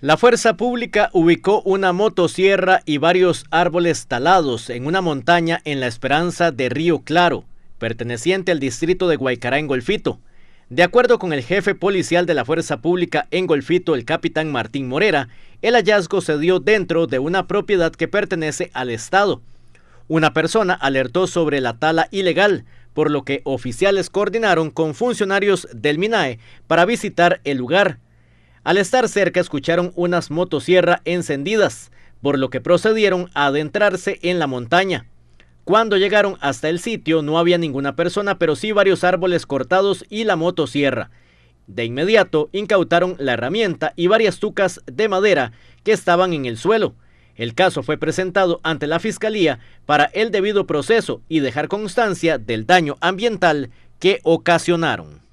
La fuerza pública ubicó una motosierra y varios árboles talados en una montaña en La Esperanza de Río Claro, perteneciente al distrito de Guaycará en Golfito. De acuerdo con el jefe policial de la fuerza pública en Golfito, el capitán Martín Morera, el hallazgo se dio dentro de una propiedad que pertenece al Estado. Una persona alertó sobre la tala ilegal, por lo que oficiales coordinaron con funcionarios del MINAE para visitar el lugar. Al estar cerca escucharon unas motosierra encendidas, por lo que procedieron a adentrarse en la montaña. Cuando llegaron hasta el sitio no había ninguna persona, pero sí varios árboles cortados y la motosierra. De inmediato incautaron la herramienta y varias tucas de madera que estaban en el suelo. El caso fue presentado ante la Fiscalía para el debido proceso y dejar constancia del daño ambiental que ocasionaron.